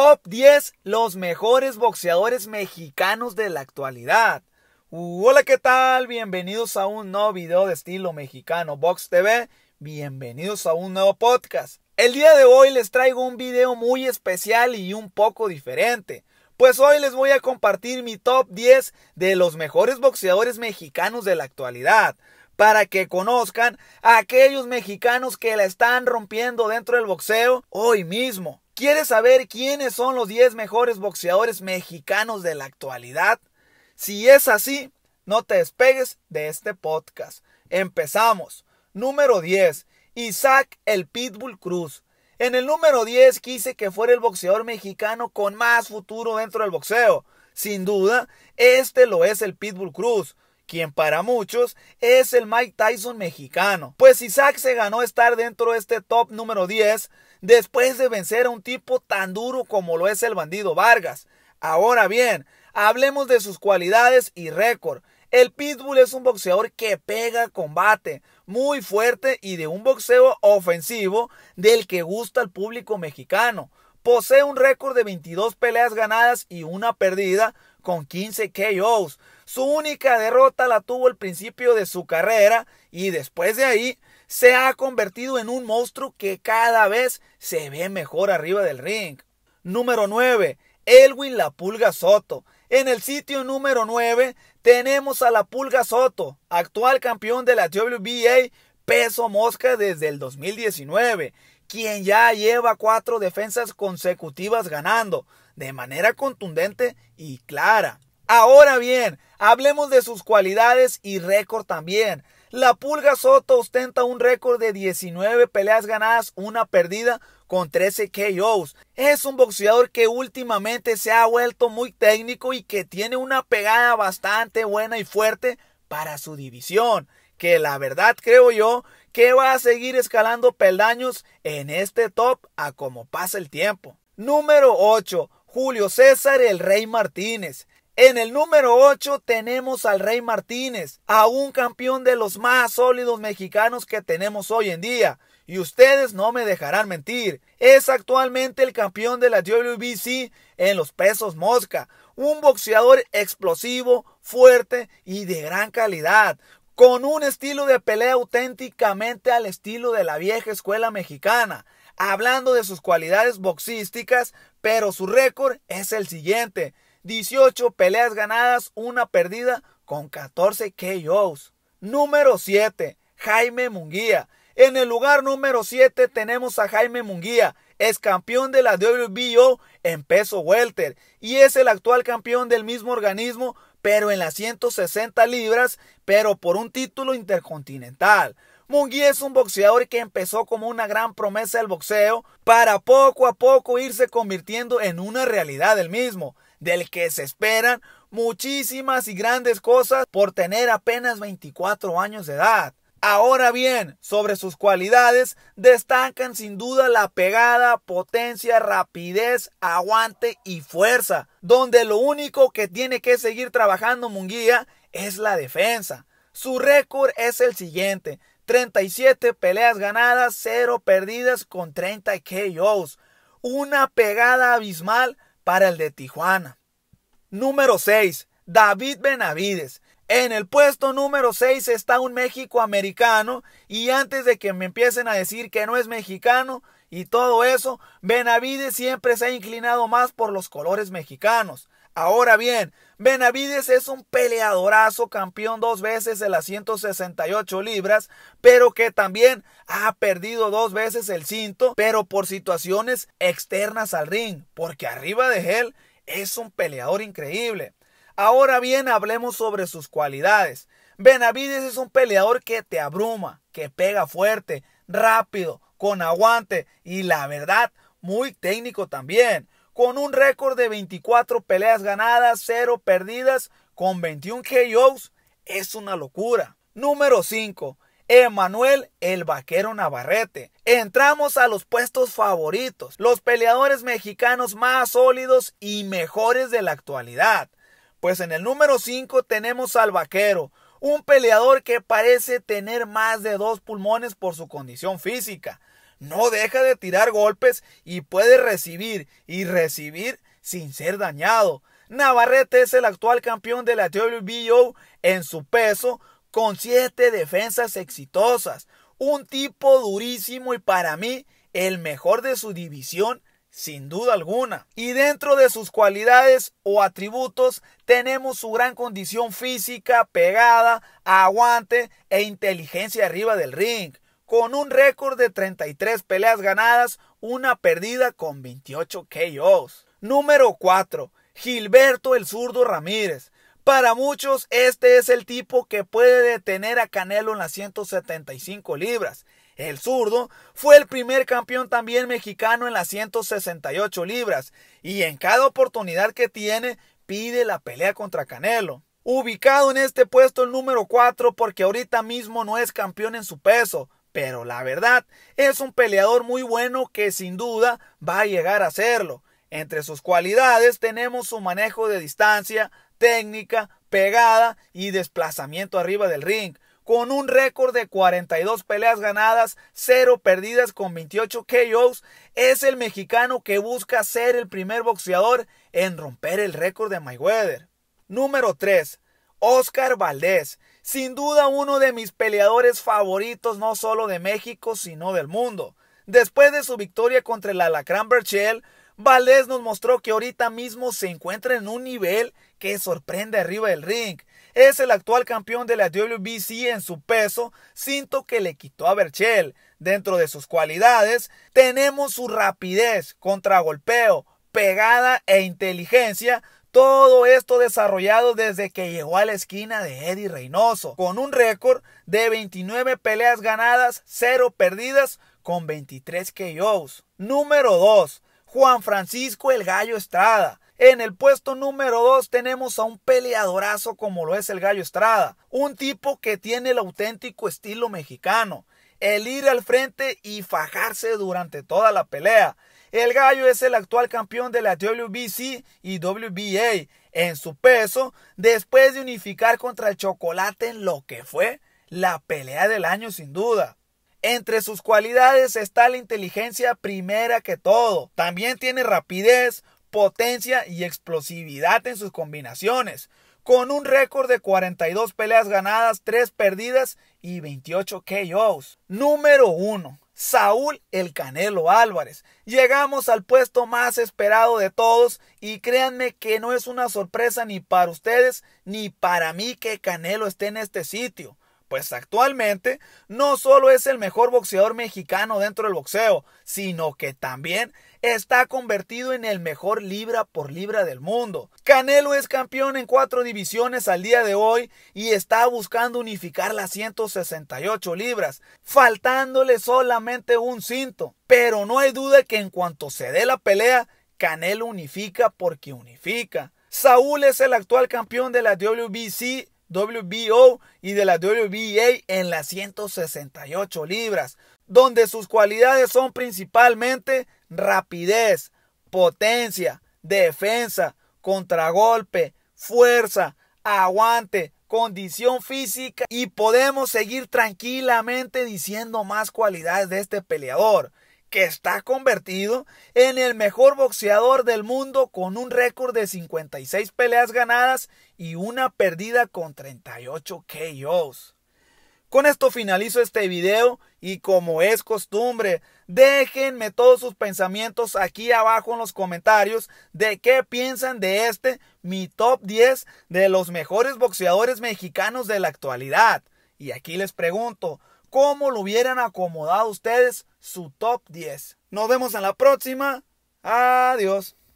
Top 10 los mejores boxeadores mexicanos de la actualidad. Uh, hola, ¿qué tal? Bienvenidos a un nuevo video de estilo mexicano Box TV. Bienvenidos a un nuevo podcast. El día de hoy les traigo un video muy especial y un poco diferente. Pues hoy les voy a compartir mi top 10 de los mejores boxeadores mexicanos de la actualidad para que conozcan a aquellos mexicanos que la están rompiendo dentro del boxeo hoy mismo. ¿Quieres saber quiénes son los 10 mejores boxeadores mexicanos de la actualidad? Si es así, no te despegues de este podcast. Empezamos. Número 10. Isaac el Pitbull Cruz. En el número 10 quise que fuera el boxeador mexicano con más futuro dentro del boxeo. Sin duda, este lo es el Pitbull Cruz, quien para muchos es el Mike Tyson mexicano. Pues Isaac se ganó estar dentro de este top número 10 después de vencer a un tipo tan duro como lo es el bandido Vargas. Ahora bien, hablemos de sus cualidades y récord. El Pitbull es un boxeador que pega combate, muy fuerte y de un boxeo ofensivo del que gusta al público mexicano. Posee un récord de 22 peleas ganadas y una perdida con 15 KOs. Su única derrota la tuvo al principio de su carrera y después de ahí se ha convertido en un monstruo que cada vez se ve mejor arriba del ring. Número 9. Elwin La Pulga Soto. En el sitio número 9 tenemos a La Pulga Soto, actual campeón de la WBA peso mosca desde el 2019, quien ya lleva cuatro defensas consecutivas ganando, de manera contundente y clara. Ahora bien, hablemos de sus cualidades y récord también. La Pulga Soto ostenta un récord de 19 peleas ganadas, una perdida con 13 KOs. Es un boxeador que últimamente se ha vuelto muy técnico y que tiene una pegada bastante buena y fuerte para su división, que la verdad creo yo que va a seguir escalando peldaños en este top a como pasa el tiempo. Número 8. Julio César el Rey Martínez. En el número 8 tenemos al Rey Martínez, a un campeón de los más sólidos mexicanos que tenemos hoy en día. Y ustedes no me dejarán mentir, es actualmente el campeón de la WBC en los pesos mosca, un boxeador explosivo, fuerte y de gran calidad, con un estilo de pelea auténticamente al estilo de la vieja escuela mexicana hablando de sus cualidades boxísticas, pero su récord es el siguiente. 18 peleas ganadas, una perdida con 14 KOs. Número 7, Jaime Munguía. En el lugar número 7 tenemos a Jaime Munguía, es campeón de la WBO en peso welter y es el actual campeón del mismo organismo, pero en las 160 libras, pero por un título intercontinental. Munguía es un boxeador que empezó como una gran promesa del boxeo para poco a poco irse convirtiendo en una realidad del mismo del que se esperan muchísimas y grandes cosas por tener apenas 24 años de edad. Ahora bien, sobre sus cualidades destacan sin duda la pegada, potencia, rapidez, aguante y fuerza, donde lo único que tiene que seguir trabajando Munguía es la defensa. Su récord es el siguiente, 37 peleas ganadas, 0 perdidas con 30 KOs, una pegada abismal para el de Tijuana. Número 6. David Benavides. En el puesto número 6 está un México americano y antes de que me empiecen a decir que no es mexicano y todo eso, Benavides siempre se ha inclinado más por los colores mexicanos. Ahora bien, Benavides es un peleadorazo, campeón dos veces de las 168 libras, pero que también ha perdido dos veces el cinto, pero por situaciones externas al ring, porque arriba de él es un peleador increíble. Ahora bien, hablemos sobre sus cualidades. Benavides es un peleador que te abruma, que pega fuerte, rápido, con aguante y la verdad, muy técnico también con un récord de 24 peleas ganadas, 0 perdidas, con 21 KOs. Es una locura. Número 5. Emanuel el Vaquero Navarrete. Entramos a los puestos favoritos, los peleadores mexicanos más sólidos y mejores de la actualidad. Pues en el número 5 tenemos al Vaquero, un peleador que parece tener más de dos pulmones por su condición física no deja de tirar golpes y puede recibir y recibir sin ser dañado. Navarrete es el actual campeón de la WBO en su peso con siete defensas exitosas. Un tipo durísimo y para mí el mejor de su división sin duda alguna. Y dentro de sus cualidades o atributos tenemos su gran condición física, pegada, aguante e inteligencia arriba del ring con un récord de 33 peleas ganadas, una perdida con 28 KOs. Número 4. Gilberto el zurdo Ramírez. Para muchos este es el tipo que puede detener a Canelo en las 175 libras. El zurdo fue el primer campeón también mexicano en las 168 libras y en cada oportunidad que tiene pide la pelea contra Canelo. Ubicado en este puesto el número 4 porque ahorita mismo no es campeón en su peso, pero la verdad, es un peleador muy bueno que sin duda va a llegar a serlo. Entre sus cualidades tenemos su manejo de distancia, técnica, pegada y desplazamiento arriba del ring, con un récord de 42 peleas ganadas, 0 perdidas con 28 KOs, es el mexicano que busca ser el primer boxeador en romper el récord de Mayweather. Número 3. Oscar Valdés. Sin duda uno de mis peleadores favoritos no solo de México, sino del mundo. Después de su victoria contra el Alacrán Berchel, Valdés nos mostró que ahorita mismo se encuentra en un nivel que sorprende arriba del ring. Es el actual campeón de la WBC en su peso, cinto que le quitó a Berchel. Dentro de sus cualidades, tenemos su rapidez, contragolpeo, pegada e inteligencia, todo esto desarrollado desde que llegó a la esquina de Eddie Reynoso, con un récord de 29 peleas ganadas, 0 perdidas, con 23 KOs. Número 2, Juan Francisco el Gallo Estrada. En el puesto número 2 tenemos a un peleadorazo como lo es el Gallo Estrada, un tipo que tiene el auténtico estilo mexicano, el ir al frente y fajarse durante toda la pelea. El gallo es el actual campeón de la WBC y WBA en su peso después de unificar contra el chocolate en lo que fue la pelea del año sin duda. Entre sus cualidades está la inteligencia primera que todo. También tiene rapidez, potencia y explosividad en sus combinaciones, con un récord de 42 peleas ganadas, 3 perdidas y 28 KOs. Número 1. Saúl el Canelo Álvarez. Llegamos al puesto más esperado de todos y créanme que no es una sorpresa ni para ustedes ni para mí que Canelo esté en este sitio. Pues actualmente no solo es el mejor boxeador mexicano dentro del boxeo, sino que también está convertido en el mejor libra por libra del mundo. Canelo es campeón en cuatro divisiones al día de hoy y está buscando unificar las 168 libras, faltándole solamente un cinto. Pero no hay duda que en cuanto se dé la pelea, Canelo unifica porque unifica. Saúl es el actual campeón de la WBC WBO y de la WBA en las 168 libras, donde sus cualidades son principalmente rapidez, potencia, defensa, contragolpe, fuerza, aguante, condición física y podemos seguir tranquilamente diciendo más cualidades de este peleador que está convertido en el mejor boxeador del mundo con un récord de 56 peleas ganadas y una perdida con 38 KOs. Con esto finalizo este video y como es costumbre, déjenme todos sus pensamientos aquí abajo en los comentarios de qué piensan de este mi top 10 de los mejores boxeadores mexicanos de la actualidad. Y aquí les pregunto, cómo lo hubieran acomodado ustedes su top 10. Nos vemos en la próxima. Adiós.